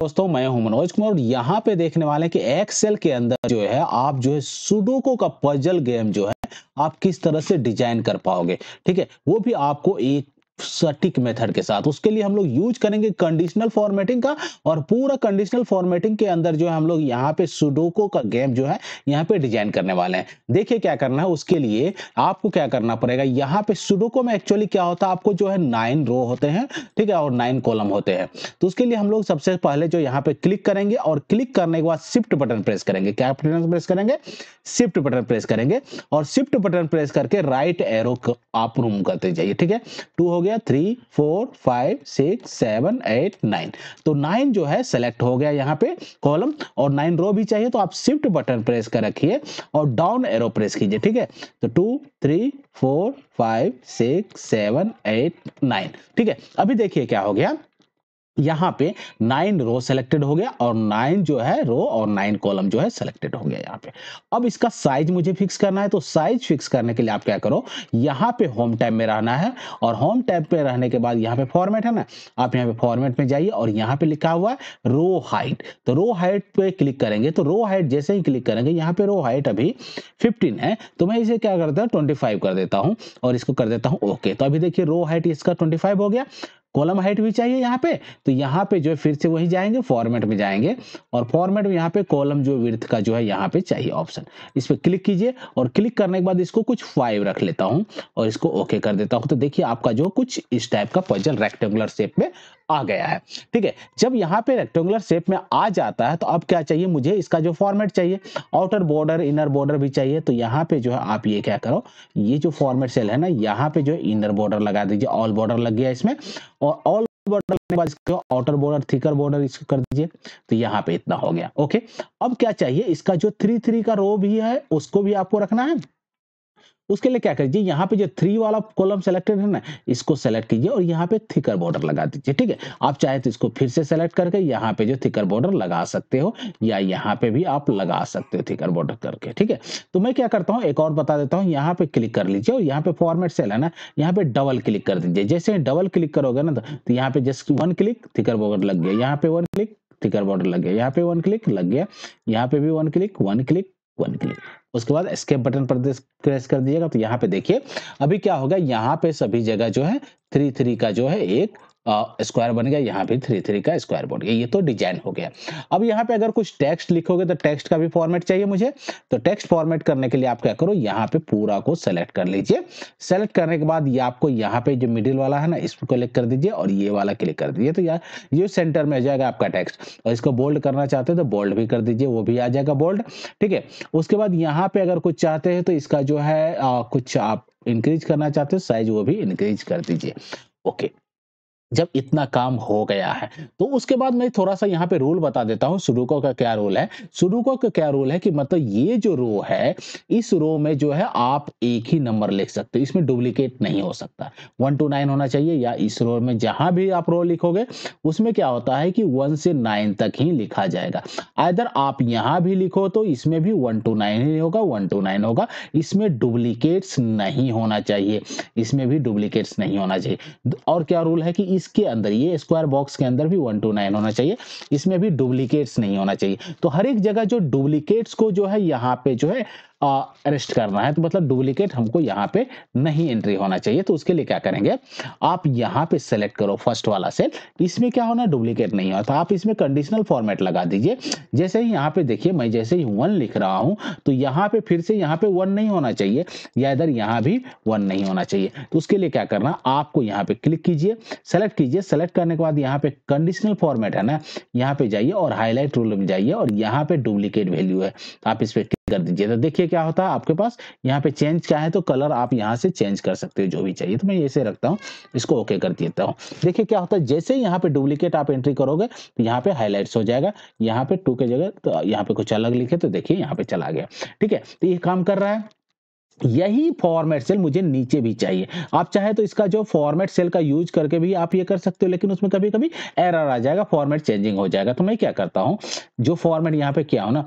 दोस्तों मैं हूं मनोज कुमार और यहाँ पे देखने वाले हैं कि एक्सेल के अंदर जो है आप जो है सुडोको का पजल गेम जो है आप किस तरह से डिजाइन कर पाओगे ठीक है वो भी आपको एक सटीक मेथड के साथ उसके लिए हम लोग यूज करेंगे कंडीशनल फॉर्मेटिंग का और पूरा कंडीशनल फॉर्मेटिंग के अंदर जो है हम लोग यहाँ पे सुडोको का गेम जो है यहाँ पे डिजाइन करने वाले हैं देखिए क्या करना है उसके लिए आपको क्या करना पड़ेगा यहाँ पे सुडोको में एक्चुअली क्या होता है आपको जो है नाइन रो होते हैं ठीक है और नाइन कॉलम होते हैं तो उसके लिए हम लोग सबसे पहले जो यहाँ पे क्लिक करेंगे और क्लिक करने के बाद शिफ्ट बटन प्रेस करेंगे क्या बटन प्रेस करेंगे शिफ्ट बटन प्रेस करेंगे और शिफ्ट बटन प्रेस करके राइट एरो आप रूम करते जाइए ठीक है टू हो गया three four five six seven eight nine तो नाइन जो है सेलेक्ट हो गया यहाँ पे कॉलम और नाइन रो भी चाहिए तो आप शिफ्ट बटन प्रेस कर रखिए और डाउन एरो प्रेस कीजिए ठीक है तो two three four five six seven eight nine ठीक है अभी देखिए क्या हो गया यहाँ पे नाइन रो सेलेक्टेड हो गया और नाइन जो है रो और नाइन कॉलम जो है सेलेक्टेड हो गया यहाँ पे अब इसका साइज मुझे फिक्स करना है तो साइज फिक्स करने के लिए आप क्या करो यहाँ पे होम टैब में रहना है और होम टैब पे रहने के बाद यहाँ पे फॉर्मेट है ना आप यहाँ पे फॉर्मेट में जाइए और यहाँ पे लिखा हुआ है रो हाइट तो रो हाइट पे क्लिक करेंगे तो रो हाइट जैसे ही क्लिक करेंगे यहाँ पे रो हाइट अभी फिफ्टीन है तो मैं इसे क्या करता हूँ ट्वेंटी कर देता हूँ और इसको कर देता हूँ ओके तो अभी देखिए रो हाइट इसका ट्वेंटी हो गया कॉलम हाइट भी चाहिए यहाँ पे तो यहाँ पे जो है फिर से वही जाएंगे फॉर्मेट में जाएंगे और फॉर्मेट में यहाँ पे कॉलम जो विर्थ का जो है यहाँ पे चाहिए ऑप्शन इस पर क्लिक कीजिए और क्लिक करने के बाद इसको कुछ फाइव रख लेता हूँ और इसको ओके कर देता हूँ तो देखिए आपका जो कुछ इस टाइप का पजल रेक्टेंगुलर शेप में आ गया है ठीक है जब यहाँ पे रेक्टेंगुलर शेप में आ जाता है तो अब क्या चाहिए मुझे इसका जो फॉर्मेट चाहिए आउटर बॉर्डर इनर बॉर्डर भी चाहिए तो यहाँ पे जो है आप ये क्या करो ये जो फॉर्मेट सेल है ना यहाँ पे जो है इनर बॉर्डर लगा दीजिए ऑल बॉर्डर लग गया इसमें और all outer border thicker border इसको कर दीजिए तो यहाँ पे इतना हो गया ओके अब क्या चाहिए इसका जो थ्री थ्री का रो भी है उसको भी आपको रखना है उसके लिए क्या करिए यहाँ पे जो थ्री वाला कॉलम सेलेक्टेड है ना इसको सेलेक्ट कीजिए और यहाँ पे थिकर बॉर्डर लगा दीजिए ठीक है आप चाहे तो इसको फिर से सेलेक्ट करके यहाँ पे जो थिकर बॉर्डर लगा सकते हो या यहाँ पे भी आप लगा सकते हो थिकर बॉर्डर करके ठीक है तो मैं क्या करता हूँ एक और बता देता हूँ यहाँ पे क्लिक कर लीजिए और यहाँ पे फॉर्मेट सेल है ना यहाँ पे डबल क्लिक कर दीजिए जैसे डबल क्लिक करोगे ना तो यहाँ पे just one click thicker border लग गया यहाँ पे वन क्लिक थिकर बॉर्डर लग गया यहाँ पे वन क्लिक लग गया यहाँ पे भी one click one click one click उसके बाद स्केप बटन पर प्रेस कर दिएगा तो यहाँ पे देखिए अभी क्या होगा यहाँ पे सभी जगह जो है थ्री थ्री का जो है एक स्क्वायर बन गया यहाँ भी थ्री थ्री का स्क्वायर बन गया ये तो डिजाइन हो गया अब यहाँ पे अगर कुछ टेक्स्ट लिखोगे तो टेक्स्ट का भी फॉर्मेट चाहिए मुझे तो टेक्स्ट फॉर्मेट करने के लिए आप क्या करो यहाँ पे पूरा को सेलेक्ट कर लीजिए सेलेक्ट करने के बाद ये आपको यहाँ पे जो मिडिल वाला है ना इसको क्लिक कर दीजिए और ये वाला क्लिक कर दीजिए तो यार ये सेंटर में आ जाएगा आपका टेक्स्ट और इसको बोल्ड करना चाहते हो तो बोल्ड भी कर दीजिए वो भी आ जाएगा बोल्ड ठीक है उसके बाद यहाँ पे अगर कुछ चाहते हैं तो इसका जो है कुछ आप इंक्रीज करना चाहते हो साइज वो भी इंक्रीज कर दीजिए ओके जब इतना काम हो गया है तो उसके बाद मैं थोड़ा सा यहाँ पे रूल बता देता हूँ सुडोको का क्या रूल है सुडोको का क्या रूल है कि मतलब ये जो रो है इस रो में जो है आप एक ही नंबर लिख सकते हो इसमें डुप्लीकेट नहीं हो सकता वन टू नाइन होना चाहिए या इस रो में जहां भी आप रो लिखोगे उसमें क्या होता है कि वन से नाइन तक ही लिखा जाएगा आइधर आप यहाँ भी लिखो तो इसमें भी वन टू नाइन ही होगा वन टू नाइन होगा इसमें डुप्लीकेट्स नहीं होना चाहिए इसमें भी डुप्लीकेट्स नहीं होना चाहिए और क्या रूल है कि इसके अंदर ये स्क्वायर बॉक्स के अंदर भी वन टू नाइन होना चाहिए इसमें भी डुप्लीकेट्स नहीं होना चाहिए तो हर एक जगह जो डुप्लीकेट्स को जो है यहाँ पे जो है अरेस्ट करना है तो मतलब डुप्लीकेट हमको यहाँ पे नहीं एंट्री होना चाहिए तो उसके लिए क्या करेंगे आप यहाँ पे सेलेक्ट करो फर्स्ट वाला सेल इसमें क्या होना डुप्लीकेट नहीं होता तो आप इसमें कंडीशनल फॉर्मेट लगा दीजिए जैसे ही यहाँ पे देखिए मैं जैसे ही वन लिख रहा हूँ तो यहाँ पे फिर से यहाँ पे वन नहीं होना चाहिए या इधर यहाँ भी वन नहीं होना चाहिए तो उसके लिए क्या करना आपको यहाँ पे क्लिक कीजिए सेलेक्ट कीजिए सेलेक्ट करने के बाद यहाँ पे कंडीशनल फॉर्मेट है ना यहाँ पे जाइए और हाईलाइट रूल में जाइए और यहाँ पे डुप्लीकेट वैल्यू है तो आप इस पर कर दीजिए तो देखिए क्या होता है आपके पास यहाँ पे चेंज क्या है तो कलर आप यहाँ से चेंज कर सकते हो जो भी चाहिए तो मैं ऐसे रखता हूँ इसको ओके कर देता हूँ देखिए क्या होता है जैसे यहाँ पे डुप्लीकेट आप एंट्री करोगे तो यहाँ पे हाईलाइट्स हो जाएगा यहाँ पे टू के जगह तो यहाँ पे कुछ अलग लिखे तो देखिए यहाँ पे चला गया ठीक है तो ये काम कर रहा है यही फॉर्मेट सेल मुझे नीचे भी चाहिए आप चाहे तो इसका जो फॉर्मेट सेल का यूज करके भी आप ये कर सकते हो लेकिन उसमें कभी कभी एरर आ जाएगा फॉर्मेट चेंजिंग हो जाएगा तो मैं क्या करता हूँ जो फॉर्मेट यहाँ पे क्या हो ना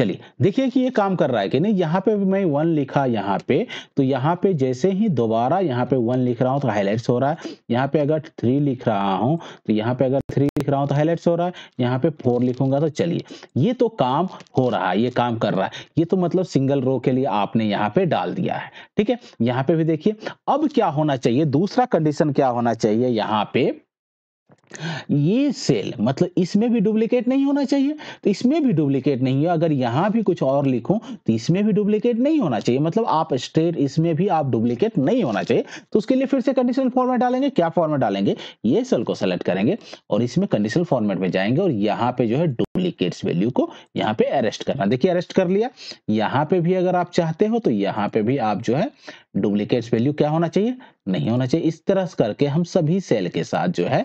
चलिए देखिए कि ये काम कर रहा है कि नहीं यहाँ पे मैं वन लिखा यहाँ पे तो यहाँ पे जैसे ही दोबारा यहाँ पे वन लिख रहा हूँ तो हाईलाइट्स हो रहा है यहाँ पे अगर थ्री लिख रहा हूँ तो यहाँ पे अगर थ्री लिख रहा हूँ तो हाईलाइट्स हो रहा है यहाँ पे फोर लिखूंगा तो चलिए ये तो काम हो रहा है ये काम कर रहा है ये तो मतलब सिंगल रो के लिए आपने यहाँ पे डाल दिया है ठीक है यहाँ पे भी देखिए अब क्या होना चाहिए दूसरा कंडीशन क्या होना चाहिए यहाँ पे ये सेल मतलब इसमें भी डुप्लीकेट नहीं होना चाहिए तो इसमें भी डुप्लीकेट नहीं है अगर यहां भी कुछ और लिखूं तो इसमें भी डुप्लीकेट नहीं होना चाहिए मतलब आप स्टेट इसमें भी आप डुप्लीकेट नहीं होना चाहिए तो उसके लिए फिर से कंडीशनल फॉर्मेट डालेंगे क्या फॉर्मेट डालेंगे ये सेल को सेलेक्ट करेंगे और इसमें कंडीशनल फॉर्मेट में जाएंगे और यहाँ पे जो है डुप्लीकेट्स वैल्यू को यहाँ पे अरेस्ट करना देखिए अरेस्ट कर लिया यहाँ पे भी अगर आप चाहते हो तो यहाँ पे भी आप जो है डुप्लीकेट्स वैल्यू क्या होना चाहिए नहीं होना चाहिए इस तरह करके हम सभी सेल के साथ जो है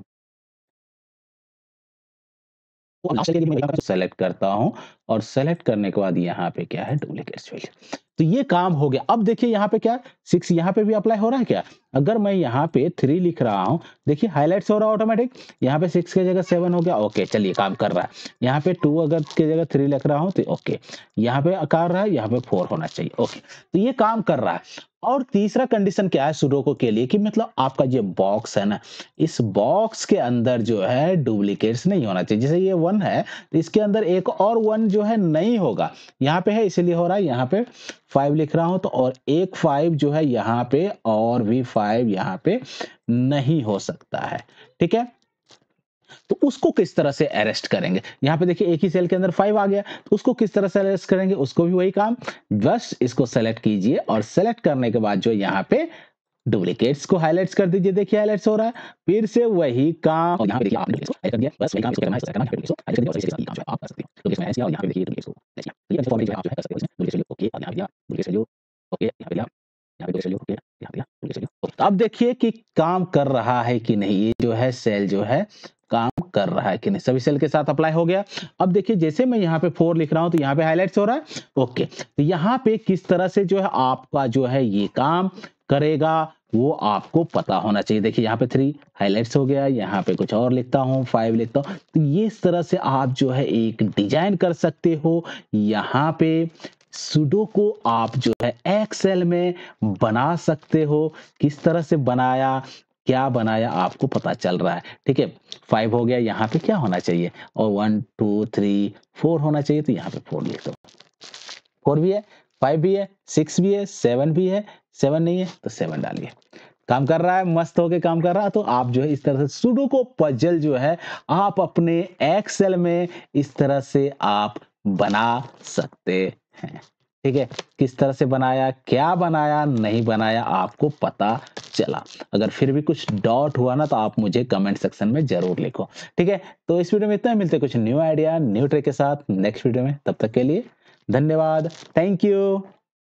सेलेक्ट तो करता हूं और सेलेक्ट करने के बाद यहाँ पे क्या है डुप्लीकेट फील्ड तो ये काम हो गया अब देखिए यहाँ पे क्या सिक्स यहाँ पे भी अप्लाई हो रहा है क्या अगर मैं यहाँ पे थ्री लिख रहा हूँ देखिए हाईलाइट हो रहा है ऑटोमेटिक यहाँ पे सिक्स के जगह सेवन हो गया ओके चलिए काम कर रहा है यहाँ पे टू अगर के जगह थ्री लिख रहा हूँ तो ओके यहाँ पे आकार रहा है यहाँ पे फोर होना चाहिए ओके तो ये काम कर रहा है और तीसरा कंडीशन क्या है सुडोको के लिए कि मतलब आपका जो बॉक्स है ना इस बॉक्स के अंदर जो है डुप्लीकेट्स नहीं होना चाहिए जैसे ये वन है तो इसके अंदर एक और वन जो है नहीं होगा यहाँ पे है इसीलिए हो रहा है यहाँ पे फाइव लिख रहा हूं तो और एक फाइव जो है यहाँ पे और भी फाइव यहाँ पे नहीं हो सकता है ठीक है तो उसको किस तरह से अरेस्ट करेंगे यहाँ पे देखिए एक ही सेल के अंदर फाइव आ गया तो उसको किस तरह से अरेस्ट करेंगे उसको भी वही काम बस इसको सेलेक्ट कीजिए और सेलेक्ट करने के बाद जो यहाँ पे डुप्लीकेट्स को हाईलाइट कर दीजिए देखिए हाईलाइट हो रहा है फिर से वही काम और अब देखिए कि काम कर रहा है कि नहीं ये जो है सेल जो है कर रहा है कि नहीं सभी सेल के साथ अप्लाई हो गया अब देखिए जैसे मैं यहाँ पे फोर लिख रहा हूँ तो यहाँ पे हाईलाइट हो रहा है ओके तो यहाँ पे किस तरह से जो है आपका जो है ये काम करेगा वो आपको पता होना चाहिए देखिए यहाँ पे थ्री हाईलाइट्स हो गया यहाँ पे कुछ और लिखता हूँ फाइव लिखता हूँ तो ये इस तरह से आप जो है एक डिजाइन कर सकते हो यहाँ पे सुडो को आप जो है एक्सेल में बना सकते हो किस तरह से बनाया क्या बनाया आपको पता चल रहा है ठीक है फाइव हो गया यहाँ पे क्या होना चाहिए और वन टू थ्री फोर होना चाहिए तो यहाँ पे फोर लिख दो फोर भी है फाइव भी है सिक्स भी है सेवन भी है सेवन नहीं है तो सेवन डालिए काम कर रहा है मस्त होके काम कर रहा है तो आप जो है इस तरह से सुडो को पजल जो है आप अपने एक्सेल में इस तरह से आप बना सकते हैं ठीक है किस तरह से बनाया क्या बनाया नहीं बनाया आपको पता चला अगर फिर भी कुछ डाउट हुआ ना तो आप मुझे कमेंट सेक्शन में जरूर लिखो ठीक है तो इस वीडियो में इतना मिलते कुछ न्यू आइडिया न्यू ट्रिक के साथ नेक्स्ट वीडियो में तब तक के लिए धन्यवाद थैंक यू